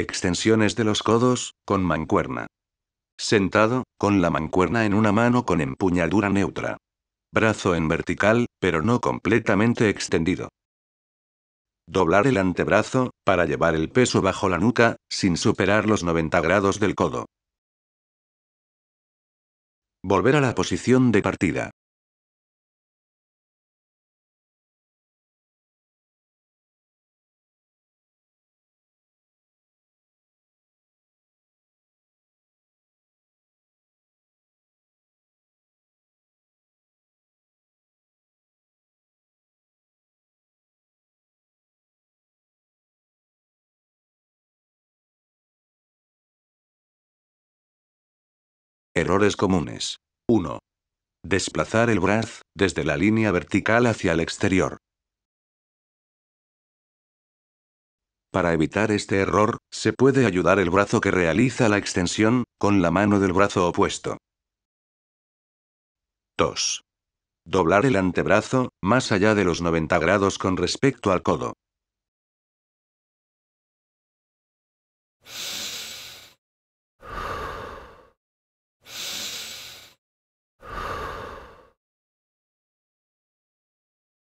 extensiones de los codos, con mancuerna. Sentado, con la mancuerna en una mano con empuñadura neutra. Brazo en vertical, pero no completamente extendido. Doblar el antebrazo, para llevar el peso bajo la nuca, sin superar los 90 grados del codo. Volver a la posición de partida. Errores comunes. 1. Desplazar el brazo, desde la línea vertical hacia el exterior. Para evitar este error, se puede ayudar el brazo que realiza la extensión, con la mano del brazo opuesto. 2. Doblar el antebrazo, más allá de los 90 grados con respecto al codo.